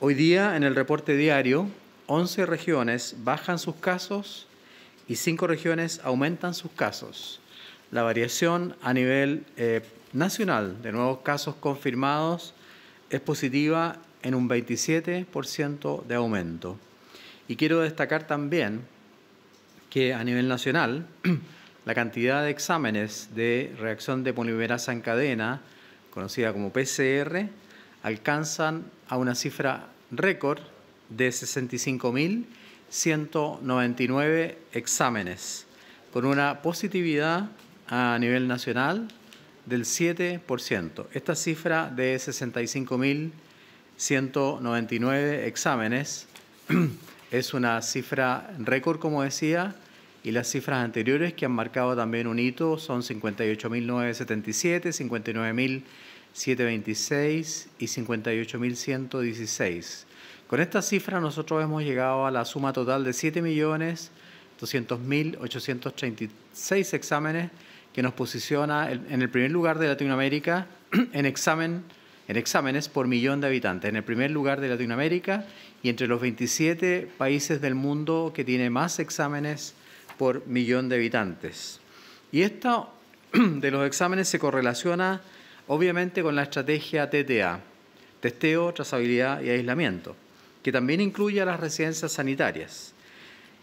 Hoy día en el reporte diario, 11 regiones bajan sus casos y 5 regiones aumentan sus casos. La variación a nivel eh, nacional de nuevos casos confirmados es positiva en un 27% de aumento. Y quiero destacar también que a nivel nacional la cantidad de exámenes de reacción de polimerasa en cadena, conocida como PCR, alcanzan a una cifra récord de 65.199 exámenes, con una positividad a nivel nacional del 7%. Esta cifra de 65.199 exámenes es una cifra récord, como decía, y las cifras anteriores que han marcado también un hito son 58.977, 59.000 726 y 58.116. Con esta cifra nosotros hemos llegado a la suma total de 7.200.836 exámenes que nos posiciona en el primer lugar de Latinoamérica en, examen, en exámenes por millón de habitantes, en el primer lugar de Latinoamérica y entre los 27 países del mundo que tiene más exámenes por millón de habitantes. Y esto de los exámenes se correlaciona obviamente con la estrategia TTA, testeo, trazabilidad y aislamiento, que también incluye a las residencias sanitarias.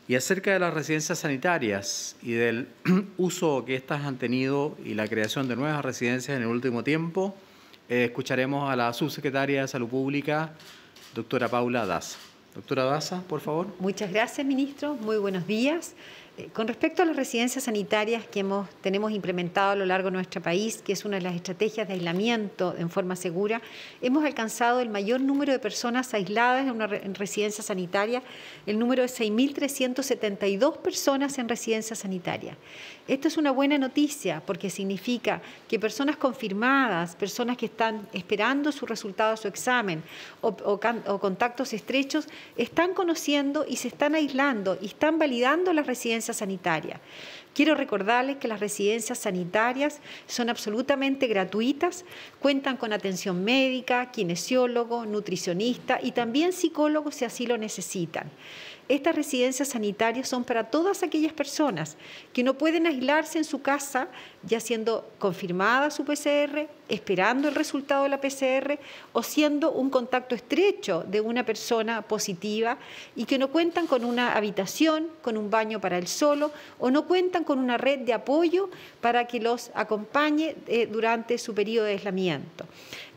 Y acerca de las residencias sanitarias y del uso que éstas han tenido y la creación de nuevas residencias en el último tiempo, eh, escucharemos a la subsecretaria de Salud Pública, doctora Paula Daza. Doctora Daza, por favor. Muchas gracias, ministro. Muy buenos días. Eh, con respecto a las residencias sanitarias que hemos, tenemos implementado a lo largo de nuestro país, que es una de las estrategias de aislamiento en forma segura, hemos alcanzado el mayor número de personas aisladas en una residencia sanitaria, el número de 6.372 personas en residencia sanitaria. Esto es una buena noticia porque significa que personas confirmadas, personas que están esperando su resultado su examen o, contactos estrechos, están conociendo y se están aislando y están validando las residencias sanitarias. Quiero recordarles que las residencias sanitarias son absolutamente gratuitas, cuentan con atención médica, kinesiólogo, nutricionista y también psicólogos si así lo necesitan. Estas residencias sanitarias son para todas aquellas personas que no pueden aislarse en su casa, ya siendo confirmada su PCR esperando el resultado de la PCR o siendo un contacto estrecho de una persona positiva y que no cuentan con una habitación, con un baño para el solo o no cuentan con una red de apoyo para que los acompañe eh, durante su periodo de aislamiento.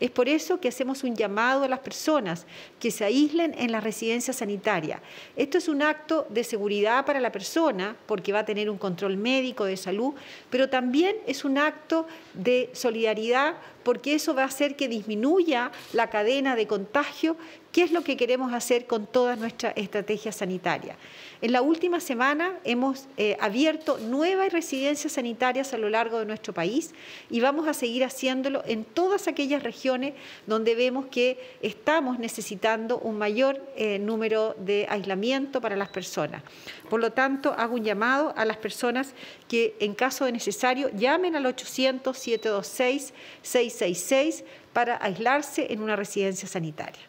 Es por eso que hacemos un llamado a las personas que se aíslen en la residencia sanitaria Esto es un acto de seguridad para la persona porque va a tener un control médico de salud, pero también es un acto de solidaridad porque eso va a hacer que disminuya la cadena de contagio qué es lo que queremos hacer con toda nuestra estrategia sanitaria. En la última semana hemos eh, abierto nuevas residencias sanitarias a lo largo de nuestro país y vamos a seguir haciéndolo en todas aquellas regiones donde vemos que estamos necesitando un mayor eh, número de aislamiento para las personas. Por lo tanto, hago un llamado a las personas que en caso de necesario llamen al 800 726 666 para aislarse en una residencia sanitaria.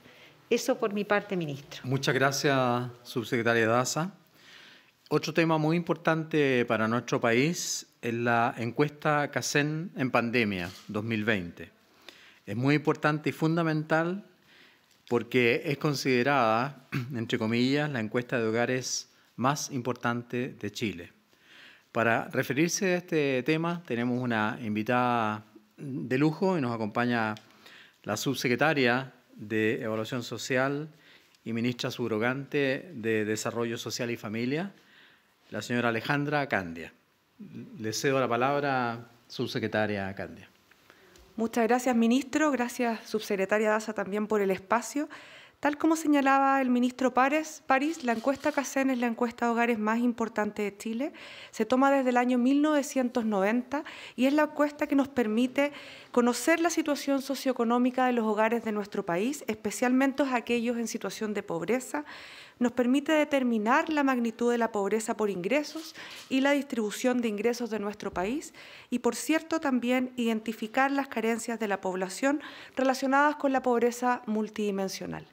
Eso por mi parte, ministro. Muchas gracias, subsecretaria Daza. Otro tema muy importante para nuestro país es la encuesta Casen en pandemia 2020. Es muy importante y fundamental porque es considerada, entre comillas, la encuesta de hogares más importante de Chile. Para referirse a este tema tenemos una invitada de lujo y nos acompaña la subsecretaria de Evaluación Social y ministra subrogante de Desarrollo Social y Familia, la señora Alejandra Candia. Le cedo la palabra, subsecretaria Candia. Muchas gracias, ministro. Gracias, subsecretaria Daza, también por el espacio. Tal como señalaba el ministro París, la encuesta CACEN es la encuesta de hogares más importante de Chile. Se toma desde el año 1990 y es la encuesta que nos permite conocer la situación socioeconómica de los hogares de nuestro país, especialmente aquellos en situación de pobreza, nos permite determinar la magnitud de la pobreza por ingresos y la distribución de ingresos de nuestro país y, por cierto, también identificar las carencias de la población relacionadas con la pobreza multidimensional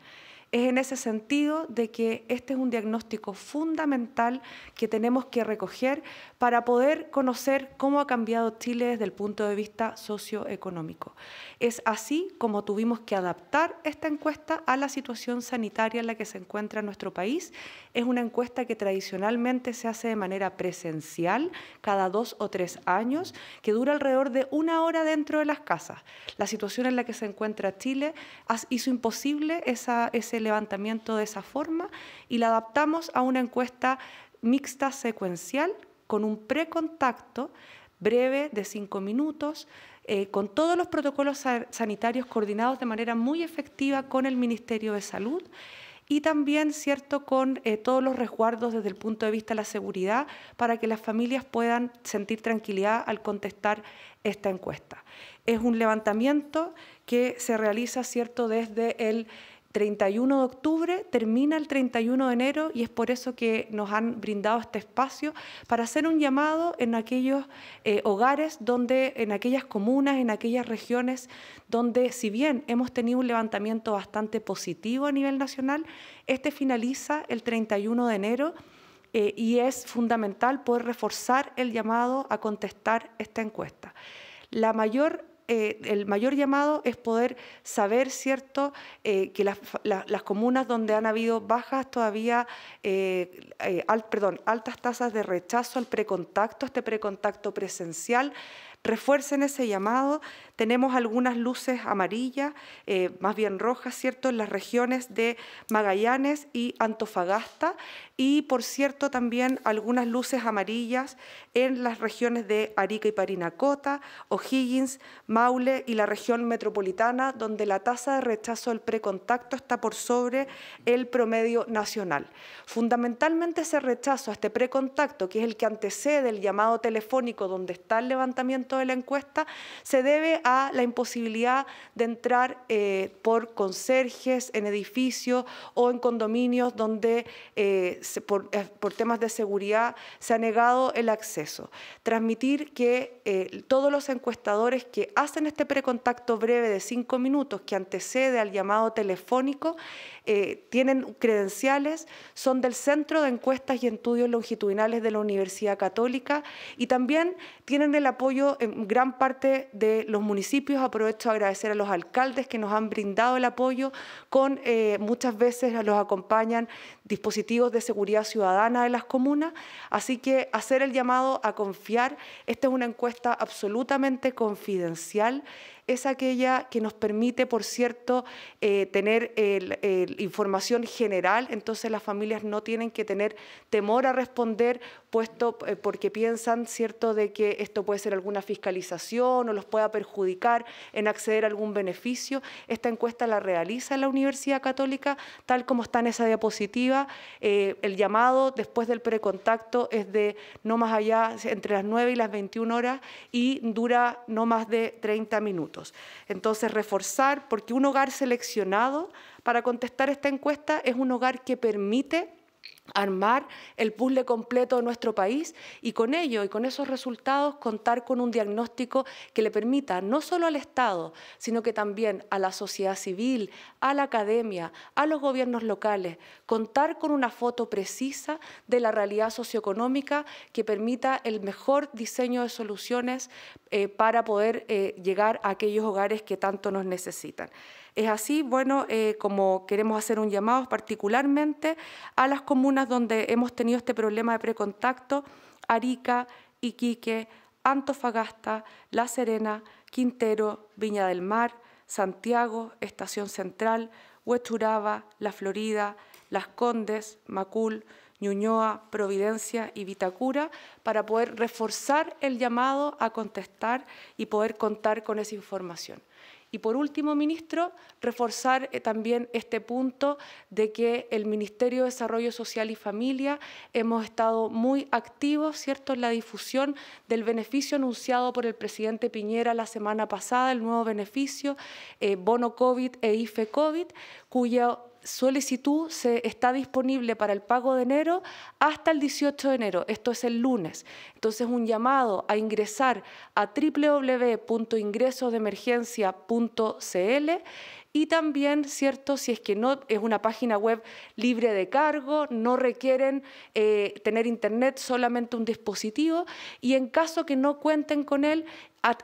es en ese sentido de que este es un diagnóstico fundamental que tenemos que recoger para poder conocer cómo ha cambiado Chile desde el punto de vista socioeconómico. Es así como tuvimos que adaptar esta encuesta a la situación sanitaria en la que se encuentra nuestro país es una encuesta que tradicionalmente se hace de manera presencial cada dos o tres años, que dura alrededor de una hora dentro de las casas. La situación en la que se encuentra Chile hizo imposible ese levantamiento de esa forma y la adaptamos a una encuesta mixta secuencial con un precontacto breve de cinco minutos, eh, con todos los protocolos sanitarios coordinados de manera muy efectiva con el Ministerio de Salud y también, ¿cierto?, con eh, todos los resguardos desde el punto de vista de la seguridad para que las familias puedan sentir tranquilidad al contestar esta encuesta. Es un levantamiento que se realiza, ¿cierto?, desde el 31 de octubre, termina el 31 de enero y es por eso que nos han brindado este espacio para hacer un llamado en aquellos eh, hogares, donde, en aquellas comunas, en aquellas regiones donde si bien hemos tenido un levantamiento bastante positivo a nivel nacional, este finaliza el 31 de enero. Eh, y es fundamental poder reforzar el llamado a contestar esta encuesta. La mayor eh, el mayor llamado es poder saber, ¿cierto?, eh, que las, comunas donde han habido bajas todavía, eh, perdón, altas tasas de rechazo al precontacto, este precontacto presencial, refuercen ese llamado. Tenemos algunas luces amarillas, más bien rojas, ¿cierto?, en las regiones de Magallanes y Antofagasta, y por cierto también algunas luces amarillas en las regiones de Arica y Parinacota, O'Higgins, Maule y la región metropolitana, donde la tasa de rechazo al precontacto está por sobre el promedio nacional. Fundamentalmente ese rechazo a este precontacto, que es el que antecede el llamado telefónico donde está el levantamiento de la encuesta, se debe a la imposibilidad de entrar eh, por conserjes en edificios o en condominios donde eh, eh, por, temas de seguridad se ha negado el acceso. Transmitir que eh, todos los encuestadores que hacen este precontacto breve de cinco minutos que antecede al llamado telefónico eh, tienen credenciales, son del Centro de Encuestas y Estudios Longitudinales de la Universidad Católica y también tienen el apoyo en gran parte de los municipios. Aprovecho a agradecer a los alcaldes que nos han brindado el apoyo con muchas veces los acompañan dispositivos de seguridad seguridad ciudadana de las comunas, así que hacer el llamado a confiar. Esta es una encuesta absolutamente confidencial es aquella que nos permite, por cierto, eh, tener información general, entonces las familias no tienen que tener temor a responder puesto eh, porque piensan, ¿cierto?, de que esto puede ser alguna fiscalización o los pueda perjudicar en acceder a algún beneficio. Esta encuesta la realiza la Universidad Católica, tal como está en esa diapositiva. Eh, el llamado después del precontacto es de no más allá, entre las 9 y las 21 horas, y dura no más de 30 minutos. Entonces, reforzar, porque un hogar seleccionado para contestar esta encuesta es un hogar que permite armar el puzzle completo de nuestro país y con ello y con esos resultados contar con un diagnóstico que le permita no solo al Estado, sino que también a la sociedad civil, a la academia, a los gobiernos locales, contar con una foto precisa de la realidad socioeconómica que permita el mejor diseño de soluciones eh, para poder eh, llegar a aquellos hogares que tanto nos necesitan. Es así, bueno, eh, como queremos hacer un llamado particularmente a las comunidades, donde hemos tenido este problema de precontacto, Arica, Iquique, Antofagasta, La Serena, Quintero, Viña del Mar, Santiago, Estación Central, Huechuraba, La Florida, Las Condes, Macul, Ñuñoa, Providencia y Vitacura para poder reforzar el llamado a contestar y poder contar con esa información. Y por último, ministro, reforzar eh, también este punto de que el Ministerio de Desarrollo Social y Familia hemos estado muy activos, ¿cierto?, en la difusión del beneficio anunciado por el presidente Piñera la semana pasada, el nuevo beneficio, eh, bono COVID e IFE COVID, cuyo solicitud se está disponible para el pago de enero hasta el 18 de enero, esto es el lunes. Entonces un llamado a ingresar a www.ingresodemergencia.cl y también, ¿cierto? Si es que no es una página web libre de cargo, no requieren eh, tener internet, solamente un dispositivo y en caso que no cuenten con él,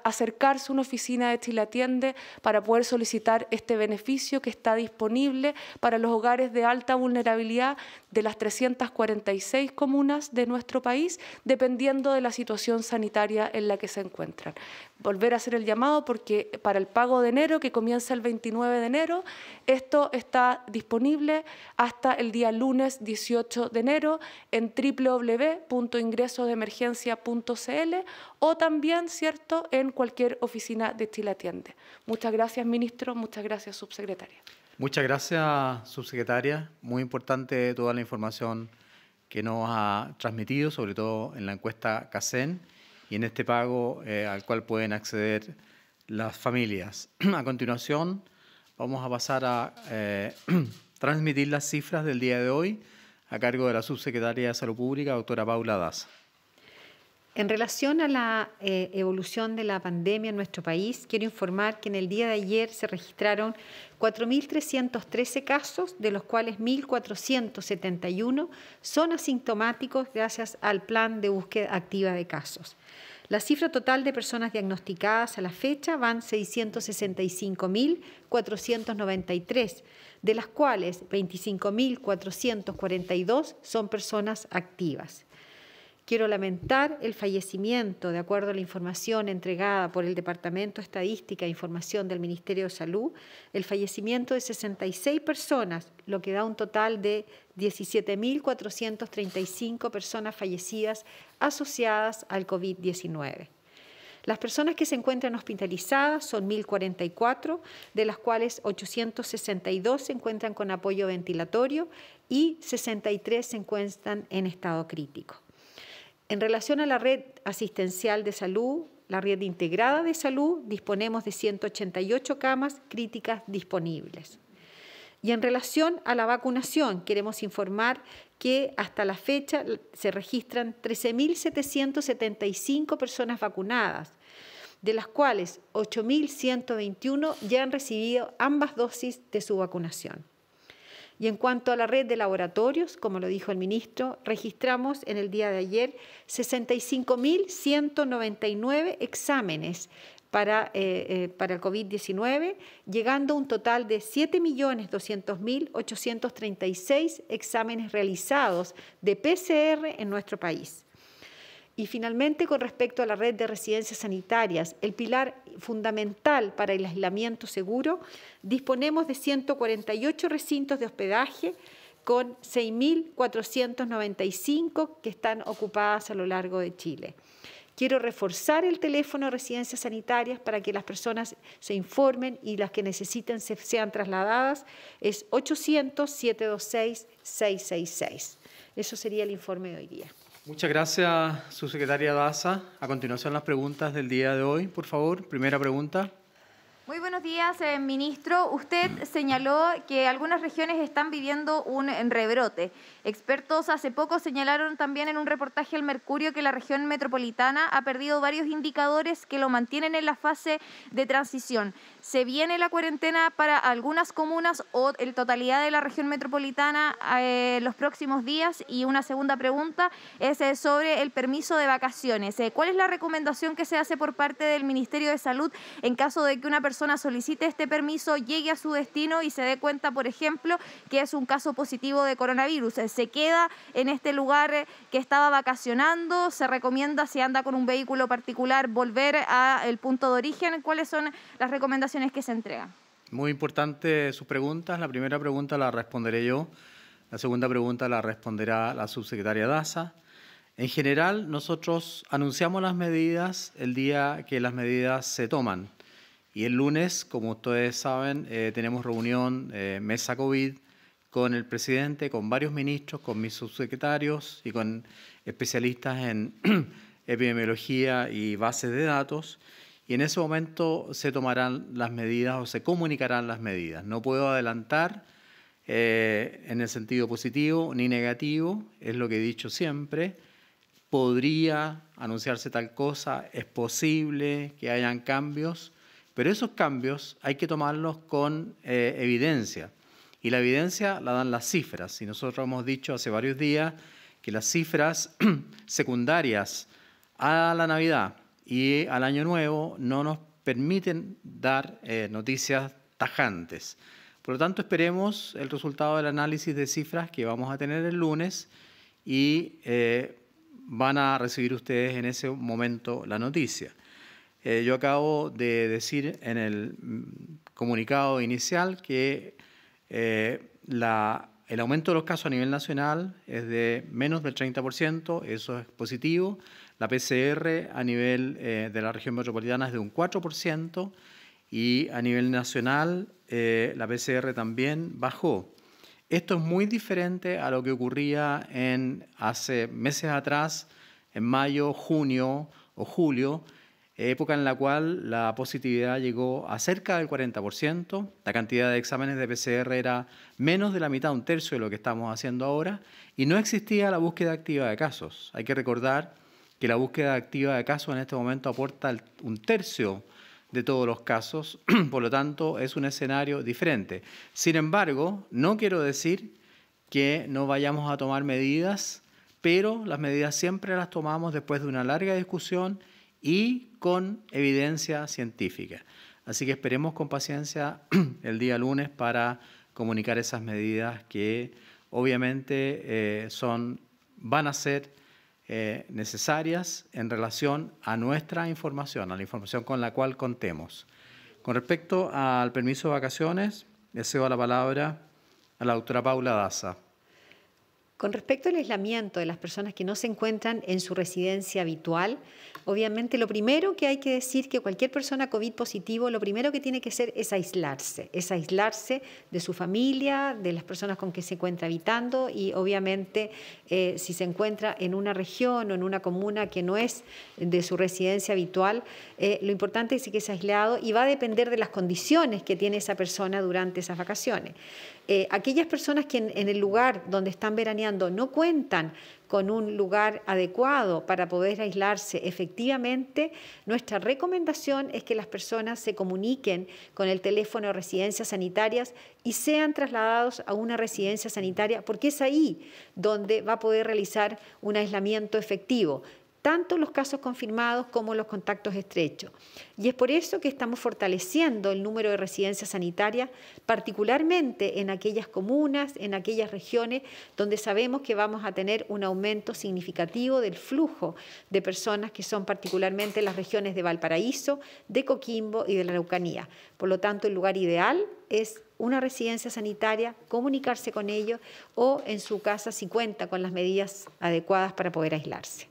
acercarse a una oficina de Chile Atiende para poder solicitar este beneficio que está disponible para los hogares de alta vulnerabilidad de las 346 comunas de nuestro país, dependiendo de la situación sanitaria en la que se encuentran. Volver a hacer el llamado porque para el pago de enero, que comienza el 29 de enero, esto está disponible hasta el día lunes 18 de enero en www.ingresodemergencia.cl o también, ¿cierto?, en cualquier oficina de Chile Muchas gracias, ministro. Muchas gracias, subsecretaria. Muchas gracias, subsecretaria. Muy importante toda la información que nos ha transmitido, sobre todo en la encuesta CACEN y en este pago eh, al cual pueden acceder las familias. A continuación, vamos a pasar a eh, transmitir las cifras del día de hoy a cargo de la subsecretaria de Salud Pública, doctora Paula Daza. En relación a la eh, evolución de la pandemia en nuestro país, quiero informar que en el día de ayer se registraron 4.313 casos, de los cuales 1.471 son asintomáticos gracias al plan de búsqueda activa de casos. La cifra total de personas diagnosticadas a la fecha van 665.493, de las cuales 25.442 son personas activas. Quiero lamentar el fallecimiento, de acuerdo a la información entregada por el Departamento de Estadística e Información del Ministerio de Salud, el fallecimiento de 66 personas, lo que da un total de 17.435 personas fallecidas asociadas al COVID-19. Las personas que se encuentran hospitalizadas son 1.044, de las cuales 862 se encuentran con apoyo ventilatorio y 63 se encuentran en estado crítico. En relación a la red asistencial de salud, la red integrada de salud, disponemos de 188 camas críticas disponibles. Y en relación a la vacunación, queremos informar que hasta la fecha se registran 13.775 personas vacunadas, de las cuales 8.121 ya han recibido ambas dosis de su vacunación. Y en cuanto a la red de laboratorios, como lo dijo el ministro, registramos en el día de ayer 65.199 exámenes para, eh, eh, para el COVID-19, llegando a un total de 7.200.836 exámenes realizados de PCR en nuestro país. Y finalmente, con respecto a la red de residencias sanitarias, el pilar fundamental para el aislamiento seguro, disponemos de 148 recintos de hospedaje con 6.495 que están ocupadas a lo largo de Chile. Quiero reforzar el teléfono de residencias sanitarias para que las personas se informen y las que necesiten sean trasladadas. Es 800-726-666. Eso sería el informe de hoy día. Muchas gracias, secretaria Daza. A continuación, las preguntas del día de hoy, por favor. Primera pregunta. Muy buenos días, eh, ministro. Usted señaló que algunas regiones están viviendo un rebrote. Expertos hace poco señalaron también en un reportaje al Mercurio que la región metropolitana ha perdido varios indicadores que lo mantienen en la fase de transición. Se viene la cuarentena para algunas comunas o el totalidad de la región metropolitana eh, los próximos días. Y una segunda pregunta es eh, sobre el permiso de vacaciones. Eh, ¿Cuál es la recomendación que se hace por parte del Ministerio de Salud en caso de que una persona solicite este permiso, llegue a su destino y se dé cuenta, por ejemplo, que es un caso positivo de coronavirus? se queda en este lugar eh, que estaba vacacionando. Se recomienda, si anda con un vehículo particular, volver al punto de origen. ¿Cuáles son las recomendaciones que se entregan? Muy importante sus preguntas. La primera pregunta la responderé yo. La segunda pregunta la responderá la subsecretaria Daza. En general, nosotros anunciamos las medidas el día que las medidas se toman. Y el lunes, como ustedes saben, eh, tenemos reunión, eh, mesa COVID, con el presidente, con varios ministros, con mis subsecretarios y con especialistas en epidemiología y bases de datos. Y en ese momento se tomarán las medidas o se comunicarán las medidas. No puedo adelantar eh, en el sentido positivo ni negativo, es lo que he dicho siempre. Podría anunciarse tal cosa, es posible que hayan cambios, pero esos cambios hay que tomarlos con eh, evidencia. Y la evidencia la dan las cifras. Y nosotros hemos dicho hace varios días que las cifras secundarias a la Navidad y al Año Nuevo no nos permiten dar eh, noticias tajantes. Por lo tanto, esperemos el resultado del análisis de cifras que vamos a tener el lunes y eh, van a recibir ustedes en ese momento la noticia. Eh, yo acabo de decir en el mm, comunicado inicial que eh, el aumento de los casos a nivel nacional es de menos del 30%, eso es positivo. La PCR a nivel eh, de la región metropolitana es de un 4% y a nivel nacional eh, la PCR también bajó. Esto es muy diferente a lo que ocurría en, hace meses atrás, en mayo, junio o julio, época en la cual la positividad llegó a cerca del 40%, la cantidad de exámenes de PCR era menos de la mitad, un tercio de lo que estamos haciendo ahora, y no existía la búsqueda activa de casos. Hay que recordar que la búsqueda activa de casos en este momento aporta un tercio de todos los casos, por lo tanto es un escenario diferente. Sin embargo, no quiero decir que no vayamos a tomar medidas, pero las medidas siempre las tomamos después de una larga discusión y con evidencia científica. Así que esperemos con paciencia el día lunes para comunicar esas medidas que obviamente eh, son, van a ser eh, necesarias en relación a nuestra información, a la información con la cual contemos. Con respecto al permiso de vacaciones, deseo la palabra a la doctora Paula Daza. Con respecto al aislamiento de las personas que no se encuentran en su residencia habitual, obviamente lo primero que hay que decir que cualquier persona COVID positivo, lo primero que tiene que hacer es aislarse, es aislarse de su familia, de las personas con que se encuentra habitando y obviamente eh, si se encuentra en una región o en una comuna que no es de su residencia habitual, eh, lo importante es que es aislado y va a depender de las condiciones que tiene esa persona durante esas vacaciones. Eh, aquellas personas que en el lugar donde están veraneando cuando no cuentan con un lugar adecuado para poder aislarse efectivamente, nuestra recomendación es que las personas se comuniquen con el teléfono de residencias sanitarias y sean trasladados a una residencia sanitaria, porque es ahí donde va a poder realizar un aislamiento efectivo tanto los casos confirmados como los contactos estrechos. Y es por eso que estamos fortaleciendo el número de residencias sanitarias, particularmente en aquellas comunas, en aquellas regiones donde sabemos que vamos a tener un aumento significativo del flujo de personas que son particularmente las regiones de Valparaíso, de Coquimbo y de la Araucanía. Por lo tanto, el lugar ideal es una residencia sanitaria, comunicarse con ellos o en su casa si cuenta con las medidas adecuadas para poder aislarse.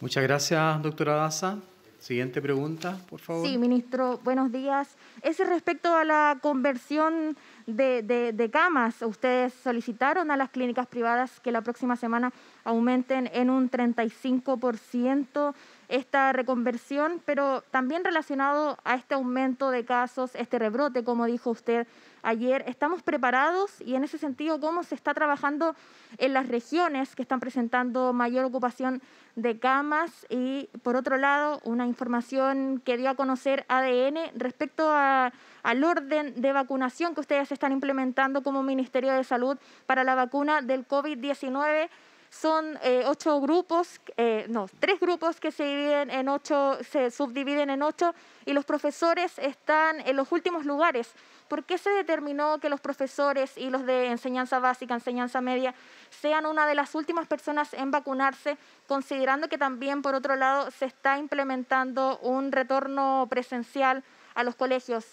Muchas gracias, doctora Daza. Siguiente pregunta, por favor. Sí, ministro, buenos días. Ese respecto a la conversión de, de, camas. Ustedes solicitaron a las clínicas privadas que la próxima semana aumenten en un 35% esta reconversión, pero también relacionado a este aumento de casos, este rebrote, como dijo usted ayer, ¿estamos preparados y en ese sentido cómo se está trabajando en las regiones que están presentando mayor ocupación de camas? Y por otro lado, una información que dio a conocer ADN respecto al orden de vacunación que ustedes están implementando como Ministerio de Salud para la vacuna del COVID-19 son eh, ocho grupos, eh, no, tres grupos que se dividen en ocho, se subdividen en ocho y los profesores están en los últimos lugares. ¿Por qué se determinó que los profesores y los de enseñanza básica, enseñanza media, sean una de las últimas personas en vacunarse, considerando que también, por otro lado, se está implementando un retorno presencial a los colegios?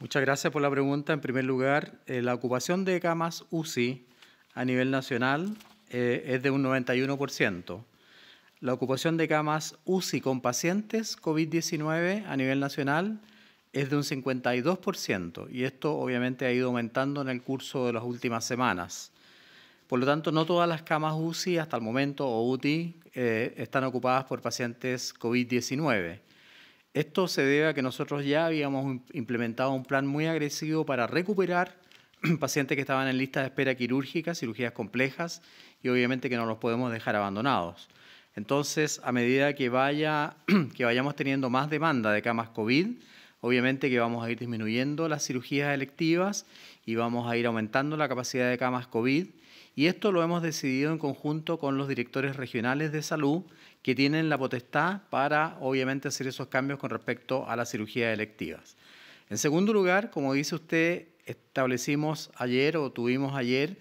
Muchas gracias por la pregunta. En primer lugar, eh, la ocupación de camas UCI a nivel nacional eh, es de un 91%. La ocupación de camas UCI con pacientes COVID-19 a nivel nacional es de un 52% y esto obviamente ha ido aumentando en el curso de las últimas semanas. Por lo tanto, no todas las camas UCI hasta el momento o UTI eh, están ocupadas por pacientes COVID-19. Esto se debe a que nosotros ya habíamos implementado un plan muy agresivo para recuperar pacientes que estaban en lista de espera quirúrgica, cirugías complejas y obviamente que no los podemos dejar abandonados. Entonces, a medida que, vaya, que vayamos teniendo más demanda de camas COVID, obviamente que vamos a ir disminuyendo las cirugías electivas y vamos a ir aumentando la capacidad de camas COVID. Y esto lo hemos decidido en conjunto con los directores regionales de salud que tienen la potestad para, obviamente, hacer esos cambios con respecto a las cirugías electivas. En segundo lugar, como dice usted, establecimos ayer o tuvimos ayer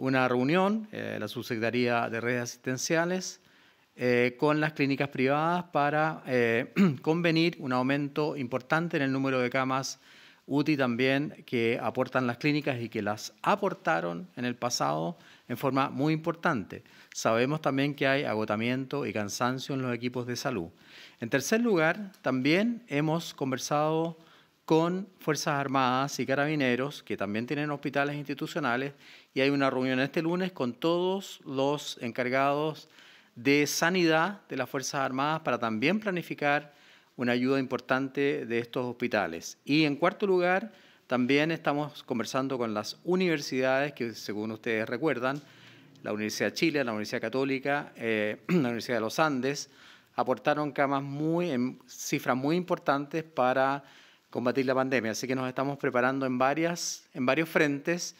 una reunión, eh, la subsecretaría de redes asistenciales, eh, con las clínicas privadas para eh, convenir un aumento importante en el número de camas útil también que aportan las clínicas y que las aportaron en el pasado en forma muy importante. Sabemos también que hay agotamiento y cansancio en los equipos de salud. En tercer lugar, también hemos conversado con Fuerzas Armadas y Carabineros, que también tienen hospitales institucionales, y hay una reunión este lunes con todos los encargados de sanidad de las Fuerzas Armadas para también planificar una ayuda importante de estos hospitales. Y en cuarto lugar, también estamos conversando con las universidades, que según ustedes recuerdan, la Universidad de Chile, la Universidad Católica, eh, la Universidad de los Andes, aportaron camas muy, cifras muy importantes para combatir la pandemia. Así que nos estamos preparando en, varias, en varios frentes,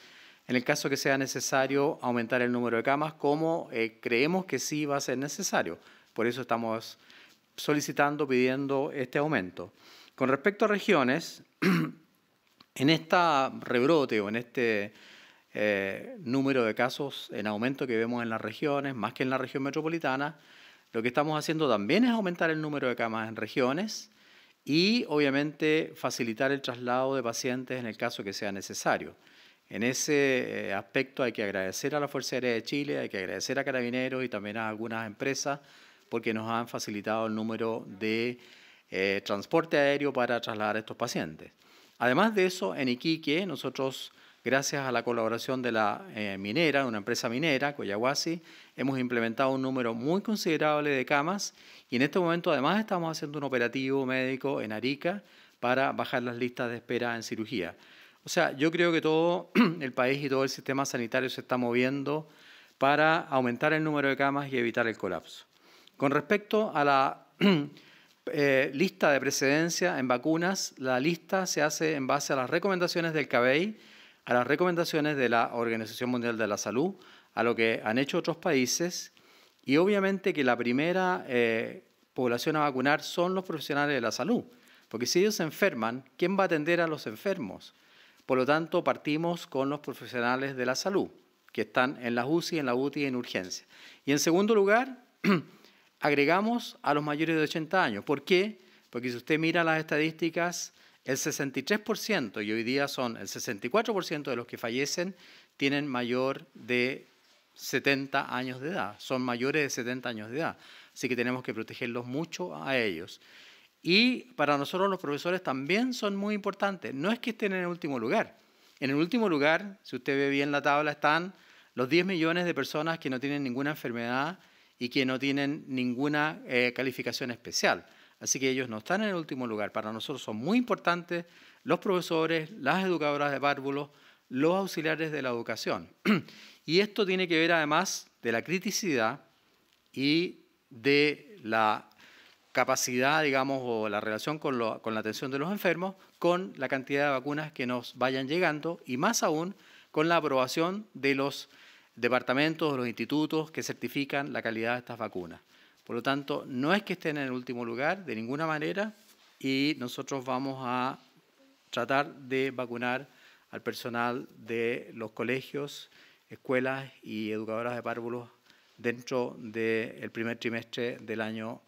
en el caso que sea necesario aumentar el número de camas, como eh, creemos que sí va a ser necesario. Por eso estamos solicitando, pidiendo este aumento. Con respecto a regiones, en este rebrote o en este eh, número de casos en aumento que vemos en las regiones, más que en la región metropolitana, lo que estamos haciendo también es aumentar el número de camas en regiones y obviamente facilitar el traslado de pacientes en el caso que sea necesario. En ese eh, aspecto hay que agradecer a la Fuerza Aérea de Chile, hay que agradecer a Carabineros y también a algunas empresas porque nos han facilitado el número de eh, transporte aéreo para trasladar a estos pacientes. Además de eso, en Iquique nosotros Gracias a la colaboración de la eh, minera, minera, una empresa minera, Coyahuasi, hemos implementado un número muy considerable de camas y en este momento además estamos haciendo un operativo médico en Arica para bajar las listas de espera en cirugía. O sea, yo creo que todo el país y todo el sistema sanitario se está moviendo para aumentar el número de camas y evitar el colapso. Con respecto a la eh, lista de precedencia en vacunas, la lista se hace en base a las recomendaciones del CABEI a las recomendaciones de la Organización Mundial de la Salud, a lo que han hecho otros países y obviamente que la primera eh, población a vacunar son los profesionales de la salud, porque si ellos se enferman, ¿quién va a atender a los enfermos? Por lo tanto, partimos con los profesionales de la salud, que están en la UCI, en la UTI, en urgencia. Y en segundo lugar, agregamos a los mayores de 80 años. ¿Por qué? Porque si usted mira las estadísticas, el 63%, y hoy día son el 64% de los que fallecen, tienen mayor de 70 años de edad, son mayores de 70 años de edad. Así que tenemos que protegerlos mucho a ellos. Y para nosotros los profesores también son muy importantes. No es que estén en el último lugar. En el último lugar, si usted ve bien la tabla, están los 10 millones de personas que no tienen ninguna enfermedad y que no tienen ninguna eh, calificación especial. Así que ellos no están en el último lugar. Para nosotros son muy importantes los profesores, las educadoras de párvulos, los auxiliares de la educación. Y esto tiene que ver además de la criticidad y de la capacidad, digamos, o la relación con, la atención de los enfermos, con la cantidad de vacunas que nos vayan llegando y más aún con la aprobación de los departamentos, los institutos que certifican la calidad de estas vacunas. Por lo tanto, no es que estén en el último lugar de ninguna manera y nosotros vamos a tratar de vacunar al personal de los colegios, escuelas y educadoras de párvulos dentro del primer trimestre del año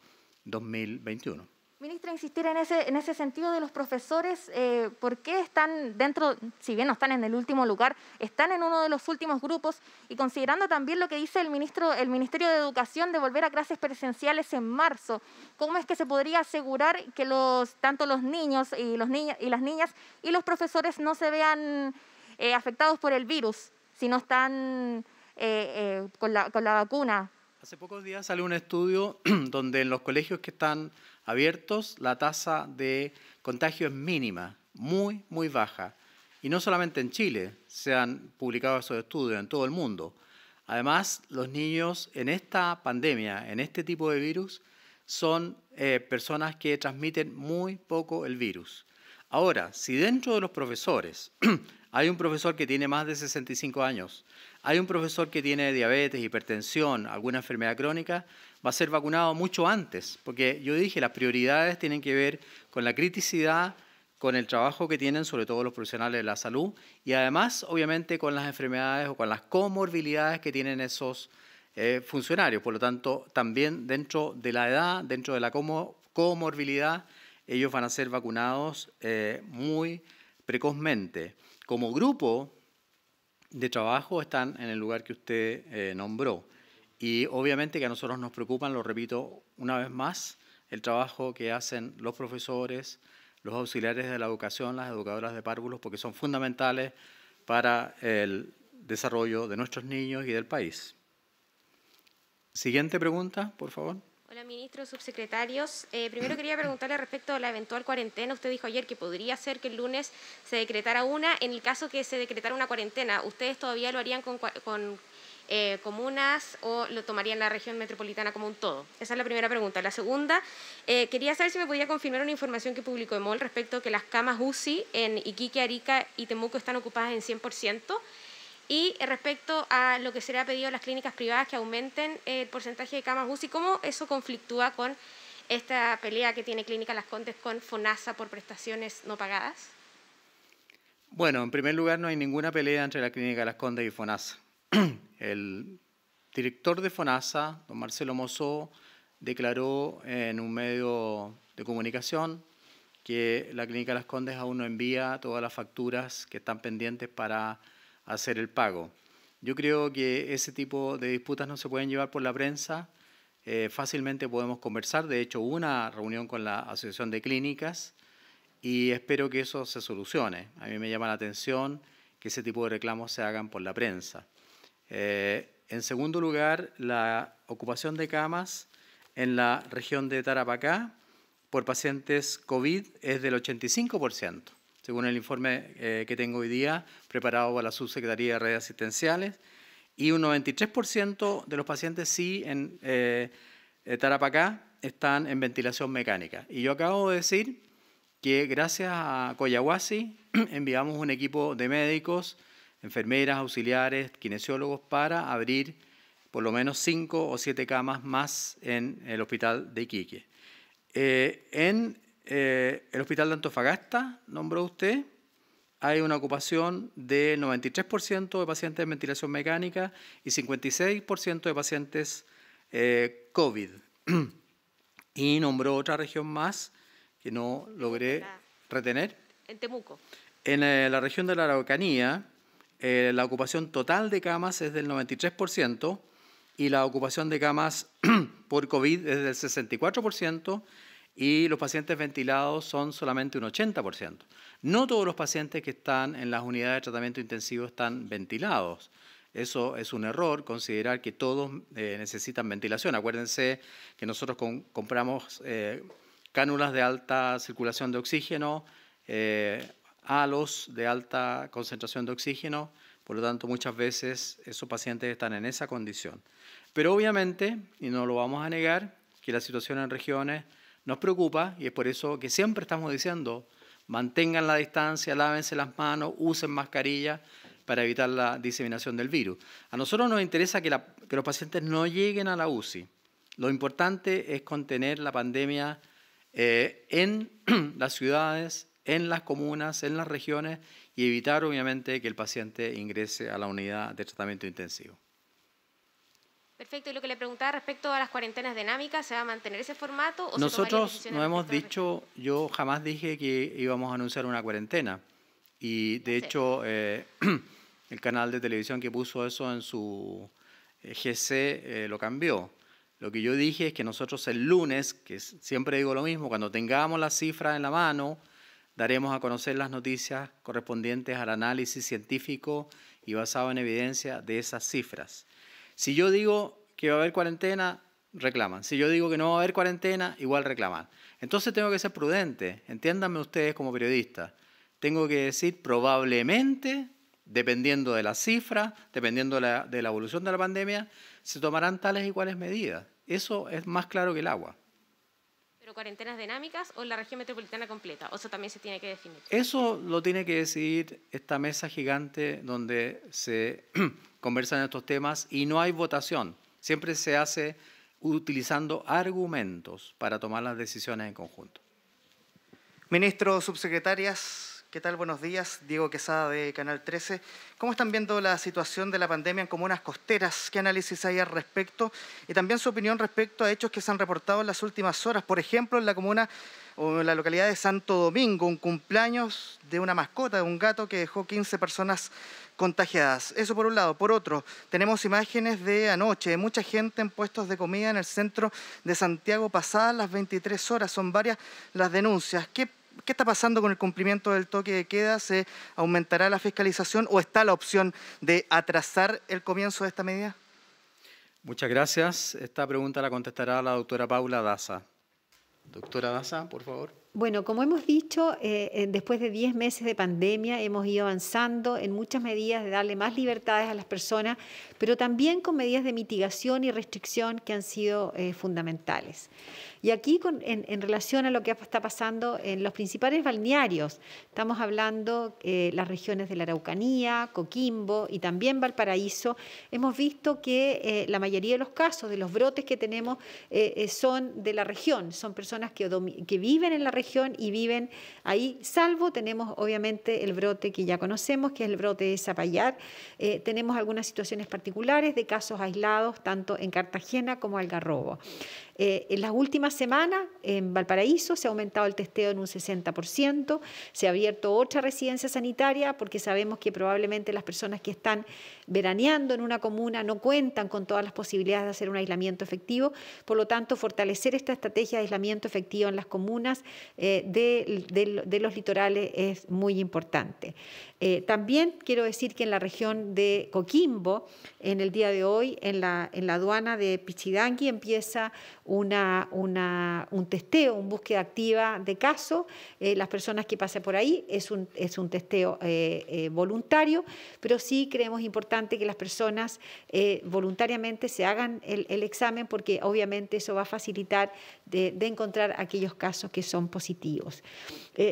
2021. Ministro, insistir en ese, en ese sentido de los profesores, eh, ¿por qué están dentro, si bien no están en el último lugar, están en uno de los últimos grupos? Y considerando también lo que dice el, ministro, el Ministerio de Educación de volver a clases presenciales en marzo, ¿cómo es que se podría asegurar que los, tanto los niños y, los y las niñas y los profesores no se vean eh, afectados por el virus si no están eh, con, la, con la vacuna? Hace pocos días salió un estudio donde en los colegios que están abiertos, la tasa de contagio es mínima, muy, muy baja. Y no solamente en Chile, se han publicado esos estudios en todo el mundo. Además, los niños en esta pandemia, en este tipo de virus, son eh, personas que transmiten muy poco el virus. Ahora, si dentro de los profesores hay un profesor que tiene más de 65 años, hay un profesor que tiene diabetes, hipertensión, alguna enfermedad crónica, va a ser vacunado mucho antes, porque yo dije, las prioridades tienen que ver con la criticidad, con el trabajo que tienen sobre todo los profesionales de la salud y además, obviamente, con las enfermedades o con las comorbilidades que tienen esos eh, funcionarios. Por lo tanto, también dentro de la edad, dentro de la comorbilidad, ellos van a ser vacunados eh, muy precozmente. Como grupo de trabajo están en el lugar que usted eh, nombró. Y obviamente que a nosotros nos preocupan, lo repito una vez más, el trabajo que hacen los profesores, los auxiliares de la educación, las educadoras de párvulos, porque son fundamentales para el desarrollo de nuestros niños y del país. Siguiente pregunta, por favor. Hola, ministro, subsecretarios. Eh, primero quería preguntarle respecto a la eventual cuarentena. Usted dijo ayer que podría ser que el lunes se decretara una. En el caso que se decretara una cuarentena, ¿ustedes todavía lo harían con, con eh, comunas o lo tomaría en la región metropolitana como un todo? Esa es la primera pregunta. La segunda, eh, quería saber si me podía confirmar una información que publicó EMOL respecto a que las camas UCI en Iquique, Arica y Temuco están ocupadas en 100%. Y respecto a lo que se ha pedido a las clínicas privadas que aumenten el porcentaje de camas UCI, ¿cómo eso conflictúa con esta pelea que tiene Clínica Las Condes con FONASA por prestaciones no pagadas? Bueno, en primer lugar, no hay ninguna pelea entre la Clínica Las Condes y FONASA. el director de FONASA, don Marcelo Mozo, declaró en un medio de comunicación que la Clínica Las Condes aún no envía todas las facturas que están pendientes para hacer el pago. Yo creo que ese tipo de disputas no se pueden llevar por la prensa. Eh, fácilmente podemos conversar. De hecho, hubo una reunión con la Asociación de Clínicas y espero que eso se solucione. A mí me llama la atención que ese tipo de reclamos se hagan por la prensa. Eh, en segundo lugar, la ocupación de camas en la región de Tarapacá por pacientes COVID es del 85%, según el informe eh, que tengo hoy día preparado por la Subsecretaría de Redes Asistenciales, y un 93% de los pacientes sí en eh, Tarapacá están en ventilación mecánica. Y yo acabo de decir que gracias a Coyahuasi enviamos un equipo de médicos, enfermeras, auxiliares, kinesiólogos, para abrir por lo menos cinco o siete camas más en el hospital de Iquique. Eh, en eh, el hospital de Antofagasta, nombró usted, hay una ocupación de 93% de pacientes de ventilación mecánica y 56% de pacientes eh, COVID. y nombró otra región más que no logré retener. En Temuco. En la región de la Araucanía, eh, la ocupación total de camas es del 93% y la ocupación de camas por COVID es del 64% y los pacientes ventilados son solamente un 80%. No todos los pacientes que están en las unidades de tratamiento intensivo están ventilados. Eso es un error, considerar que todos eh, necesitan ventilación. Acuérdense que nosotros compramos eh, cánulas de alta circulación de oxígeno, a los de alta concentración de oxígeno, por lo tanto muchas veces esos pacientes están en esa condición. Pero obviamente, y no lo vamos a negar, que la situación en regiones nos preocupa y es por eso que siempre estamos diciendo, mantengan la distancia, lávense las manos, usen mascarilla para evitar la diseminación del virus. A nosotros nos interesa que, los pacientes no lleguen a la UCI. Lo importante es contener la pandemia eh, en las ciudades, en las comunas, en las regiones y evitar obviamente que el paciente ingrese a la unidad de tratamiento intensivo. Perfecto, y lo que le preguntaba respecto a las cuarentenas dinámicas, ¿se va a mantener ese formato? O Nosotros no hemos dicho, yo jamás dije que íbamos a anunciar una cuarentena. Y de hecho, eh, el canal de televisión que puso eso en su eh, GC eh, lo cambió. Lo que yo dije es que nosotros el lunes, que siempre digo lo mismo, cuando tengamos la cifra en la mano, Daremos a conocer las noticias correspondientes al análisis científico y basado en evidencia de esas cifras. Si yo digo que va a haber cuarentena, reclaman. Si yo digo que no va a haber cuarentena, igual reclaman. Entonces tengo que ser prudente. Entiéndanme ustedes como periodistas. Tengo que decir probablemente, dependiendo de la cifra, dependiendo de la, de la evolución de la pandemia, se tomarán tales y cuales medidas. Eso es más claro que el agua cuarentenas dinámicas o la región metropolitana completa? ¿O eso también se tiene que definir? Eso lo tiene que decidir esta mesa gigante donde se conversan estos temas y no hay votación. Siempre se hace utilizando argumentos para tomar las decisiones en conjunto. Ministro, subsecretarias, ¿Qué tal? Buenos días. Diego Quesada de Canal 13. ¿Cómo están viendo la situación de la pandemia en comunas costeras? ¿Qué análisis hay al respecto? Y también su opinión respecto a hechos que se han reportado en las últimas horas. Por ejemplo, en la comuna o en la localidad de Santo Domingo, un cumpleaños de una mascota, de un gato que dejó 15 personas contagiadas. Eso por un lado. Por otro, tenemos imágenes de anoche, de mucha gente en puestos de comida en el centro de Santiago pasadas las 23 horas. Son varias las denuncias. ¿Qué ¿Qué está pasando con el cumplimiento del toque de queda? ¿Se aumentará la fiscalización o está la opción de atrasar el comienzo de esta medida? Muchas gracias. Esta pregunta la contestará la doctora Paula Daza. Doctora Daza, por favor. Bueno, como hemos dicho, eh, después de 10 meses de pandemia hemos ido avanzando en muchas medidas de darle más libertades a las personas, pero también con medidas de mitigación y restricción que han sido eh, fundamentales. Y aquí, en, relación a lo que está pasando en los principales balnearios, estamos hablando de eh, las regiones de la Araucanía, Coquimbo y también Valparaíso, hemos visto que la mayoría de los casos, de los brotes que tenemos, son de la región, son personas que viven en la región y viven ahí, salvo tenemos obviamente el brote que ya conocemos, que es el brote de Zapallar. Eh, tenemos algunas situaciones particulares de casos aislados, tanto en Cartagena como Algarrobo. Eh, en las últimas semanas, en Valparaíso se ha aumentado el testeo en un 60%, se ha abierto otra residencia sanitaria porque sabemos que probablemente las personas que están veraneando en una comuna no cuentan con todas las posibilidades de hacer un aislamiento efectivo, por lo tanto, fortalecer esta estrategia de aislamiento efectivo en las comunas eh, de, los litorales es muy importante. Eh, también quiero decir que en la región de Coquimbo, en el día de hoy, en la, en la aduana de Pichidangui empieza un testeo, una búsqueda activa de caso. Eh, las personas que pasen por ahí es un, es un testeo eh, eh, voluntario, pero sí creemos importante que las personas voluntariamente se hagan el, examen porque obviamente eso va a facilitar de, encontrar aquellos casos que son positivos.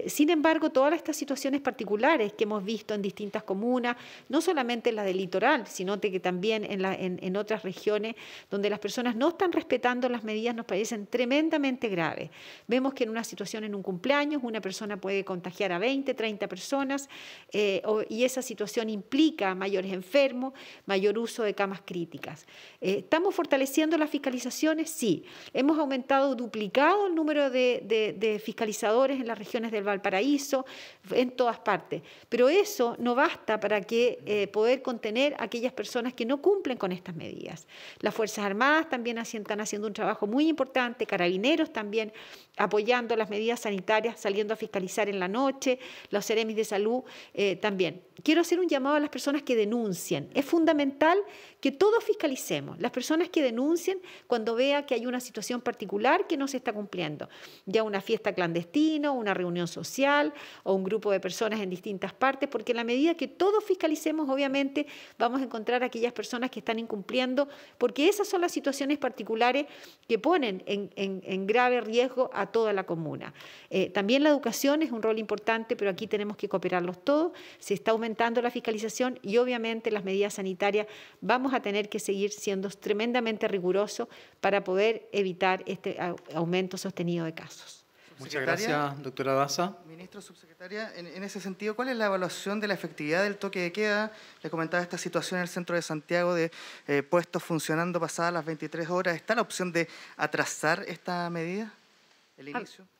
sin embargo, todas estas situaciones particulares que hemos visto en distintas comunas, no solamente en las del litoral, sino que también en, la, en, en otras regiones donde las personas no están respetando las medidas nos parecen tremendamente graves. Vemos que en una situación, en un cumpleaños, una persona puede contagiar a 20, 30 personas eh, y esa situación implica mayores enfermos, mayor uso de camas críticas. Eh, ¿Estamos fortaleciendo las fiscalizaciones? Sí. Hemos aumentado, duplicado el número de, fiscalizadores en las regiones del Valparaíso, en todas partes. Pero eso no basta para que eh, poder contener a aquellas personas que no cumplen con estas medidas. Las Fuerzas Armadas también están haciendo un trabajo muy importante, carabineros también apoyando las medidas sanitarias, saliendo a fiscalizar en la noche, los seremis de salud eh, también. Quiero hacer un llamado a las personas que denuncien. Es fundamental que todos fiscalicemos, las personas que denuncien cuando vea que hay una situación particular que no se está cumpliendo, ya una fiesta clandestina, una reunión social o un grupo de personas en distintas partes, porque en la medida que todos fiscalicemos, obviamente vamos a encontrar aquellas personas que están incumpliendo, porque esas son las situaciones particulares que ponen en, grave riesgo a toda la comuna. Eh, también la educación es un rol importante, pero aquí tenemos que cooperarlos todos. Se está aumentando la fiscalización y obviamente las medidas sanitarias vamos a tener que seguir siendo tremendamente rigurosos para poder evitar este aumento sostenido de casos. Muchas gracias, doctora Daza. Ministro, subsecretaria, en, ese sentido, ¿cuál es la evaluación de la efectividad del toque de queda? Le comentaba esta situación en el centro de Santiago de eh, puestos funcionando pasadas las 23 horas. ¿Está la opción de atrasar esta medida?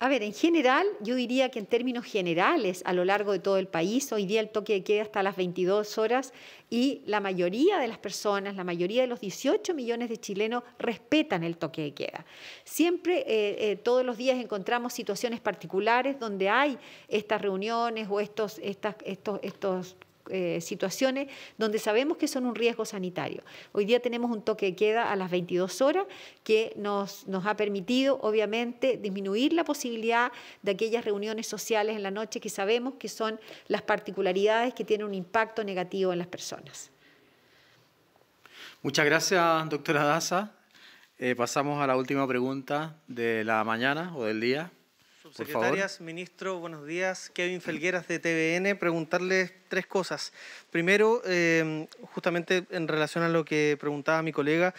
A, ver, en general, yo diría que en términos generales, a lo largo de todo el país, hoy día el toque de queda hasta las 22 horas y la mayoría de las personas, la mayoría de los 18 millones de chilenos respetan el toque de queda. Siempre, eh, eh, todos los días encontramos situaciones particulares donde hay estas reuniones o estos, estas, estos, estos eh, situaciones donde sabemos que son un riesgo sanitario. Hoy día tenemos un toque de queda a las 22 horas que nos, ha permitido, obviamente, disminuir la posibilidad de aquellas reuniones sociales en la noche que sabemos que son las particularidades que tienen un impacto negativo en las personas. Muchas gracias, doctora Daza. Eh, pasamos a la última pregunta de la mañana o del día. Subsecretarias, ministro, buenos días. Kevin Felgueras de TVN, preguntarles tres cosas. Primero, eh, justamente en relación a lo que preguntaba mi colega,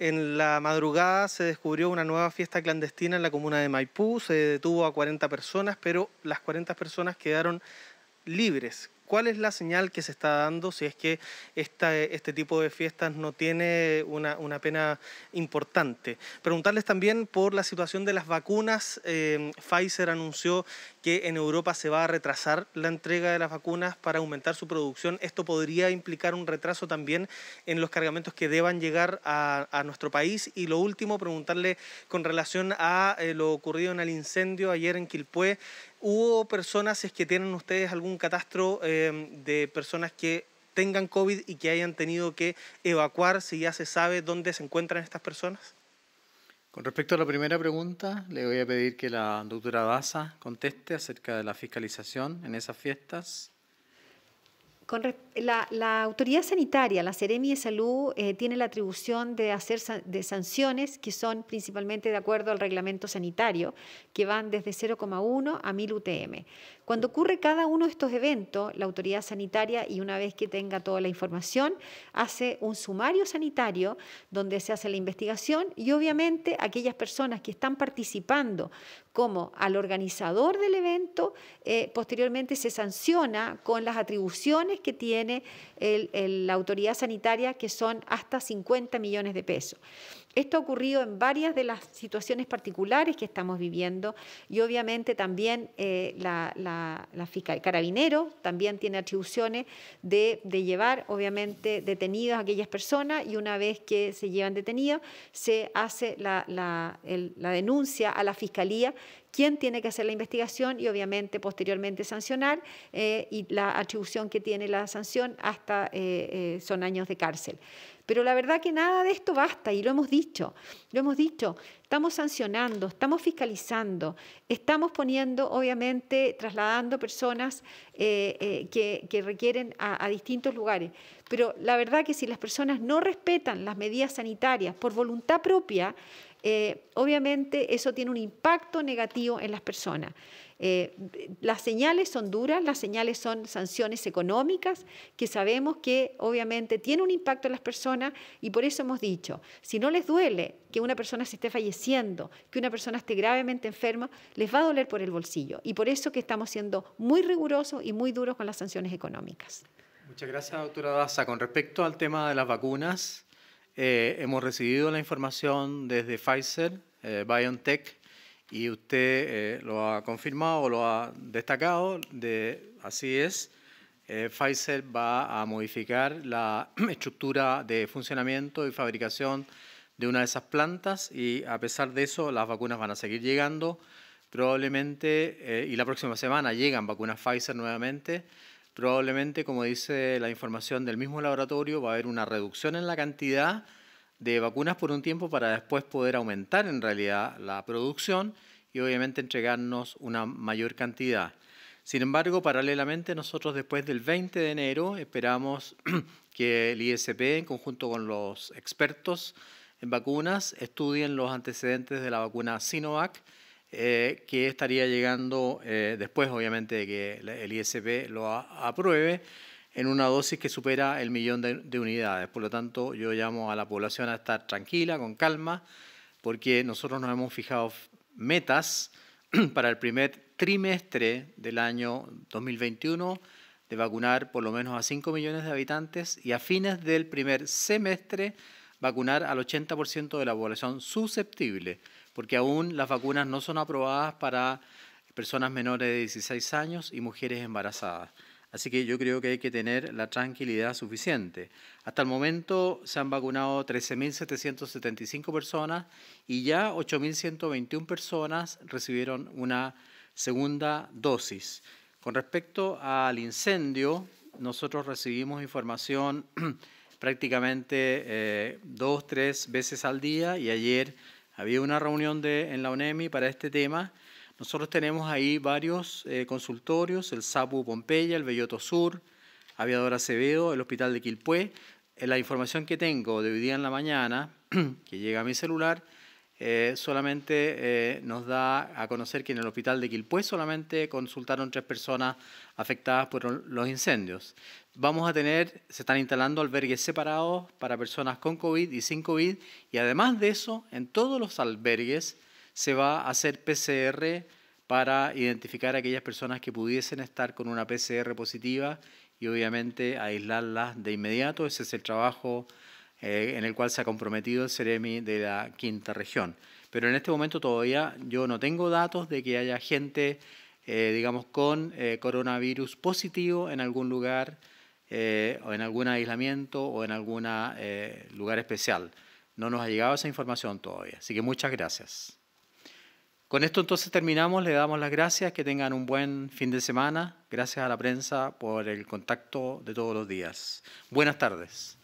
en la madrugada se descubrió una nueva fiesta clandestina en la comuna de Maipú, se detuvo a 40 personas, pero las 40 personas quedaron libres. ¿Cuál es la señal que se está dando si es que este tipo de fiestas no tiene una, pena importante? Preguntarles también por la situación de las vacunas. Eh, Pfizer anunció que en Europa se va a retrasar la entrega de las vacunas para aumentar su producción. Esto podría implicar un retraso también en los cargamentos que deban llegar a, nuestro país. Y lo último, preguntarle con relación a eh, lo ocurrido en el incendio ayer en Quilpué. ¿Hubo personas, si es que tienen ustedes algún catastro em, de personas que tengan COVID y que hayan tenido que evacuar, si ya se sabe dónde se encuentran estas personas? Con respecto a la primera pregunta, le voy a pedir que la doctora Baza conteste acerca de la fiscalización en esas fiestas. Con la, autoridad sanitaria, la Seremi de Salud, eh, tiene la atribución de hacer de sanciones que son principalmente de acuerdo al reglamento sanitario, que van desde 0,1 a 1000 UTM. Cuando ocurre cada uno de estos eventos, la autoridad sanitaria, y una vez que tenga toda la información, hace un sumario sanitario donde se hace la investigación y obviamente aquellas personas que están participando como al organizador del evento, eh, posteriormente se sanciona con las atribuciones que tiene la autoridad sanitaria, que son hasta 50 millones de pesos. Esto ha ocurrido en varias de las situaciones particulares que estamos viviendo y obviamente también eh, la, carabinero también tiene atribuciones de, llevar obviamente detenidos a aquellas personas y una vez que se llevan detenidos se hace la, denuncia a la fiscalía quién tiene que hacer la investigación y obviamente posteriormente sancionar eh, y la atribución que tiene la sanción hasta eh, eh, son años de cárcel. Pero la verdad que nada de esto basta y lo hemos dicho, lo hemos dicho, estamos sancionando, estamos fiscalizando, estamos poniendo, obviamente, trasladando personas que, requieren a, distintos lugares. Pero la verdad que si las personas no respetan las medidas sanitarias por voluntad propia, eh, obviamente eso tiene un impacto negativo en las personas. Eh, las señales son duras, las señales son sanciones económicas que sabemos que obviamente tiene un impacto en las personas y por eso hemos dicho, si no les duele que una persona se esté falleciendo, que una persona esté gravemente enferma, les va a doler por el bolsillo y por eso que estamos siendo muy rigurosos y muy duros con las sanciones económicas. Muchas gracias, doctora Daza. Con respecto al tema de las vacunas, eh, hemos recibido la información desde Pfizer, eh, BioNTech, y usted eh, lo ha confirmado, o lo ha destacado, de, así es. Pfizer va a modificar la estructura de funcionamiento y fabricación de una de esas plantas y a pesar de eso las vacunas van a seguir llegando probablemente y la próxima semana llegan vacunas Pfizer nuevamente probablemente, como dice la información del mismo laboratorio, va a haber una reducción en la cantidad de vacunas por un tiempo para después poder aumentar en realidad la producción y obviamente entregarnos una mayor cantidad. Sin embargo, paralelamente, nosotros después del 20 de enero esperamos que el ISP, en conjunto con los expertos en vacunas, estudien los antecedentes de la vacuna Sinovac eh, que estaría llegando eh, después, obviamente, de que el ISP lo apruebe en una dosis que supera el millón de, unidades. Por lo tanto, yo llamo a la población a estar tranquila, con calma, porque nosotros nos hemos fijado metas para el primer trimestre del año 2021 de vacunar por lo menos a 5 millones de habitantes y a fines del primer semestre vacunar al 80% de la población susceptible porque aún las vacunas no son aprobadas para personas menores de 16 años y mujeres embarazadas. Así que yo creo que hay que tener la tranquilidad suficiente. Hasta el momento se han vacunado 13.775 personas y ya 8.121 personas recibieron una segunda dosis. Con respecto al incendio, nosotros recibimos información prácticamente eh, dos, tres veces al día y ayer había una reunión en la UNEMI para este tema. Nosotros tenemos ahí varios eh, consultorios, el SAPU Pompeya, el Belloto Sur, Aviador Acevedo, el Hospital de Quilpué. Eh, la información que tengo de hoy día en la mañana, que llega a mi celular, eh, solamente eh, nos da a conocer que en el hospital de Quilpué solamente consultaron tres personas afectadas por los incendios. Vamos a tener, se están instalando albergues separados para personas con COVID y sin COVID y además de eso, en todos los albergues se va a hacer PCR para identificar a aquellas personas que pudiesen estar con una PCR positiva y obviamente aislarlas de inmediato. Ese es el trabajo eh, en el cual se ha comprometido el Ceremi de la quinta región. Pero en este momento todavía yo no tengo datos de que haya gente, eh, digamos, con eh, coronavirus positivo en algún lugar o en algún aislamiento o en algún lugar especial. No nos ha llegado esa información todavía. Así que muchas gracias. Con esto entonces terminamos, le damos las gracias, que tengan un buen fin de semana, gracias a la prensa por el contacto de todos los días. Buenas tardes.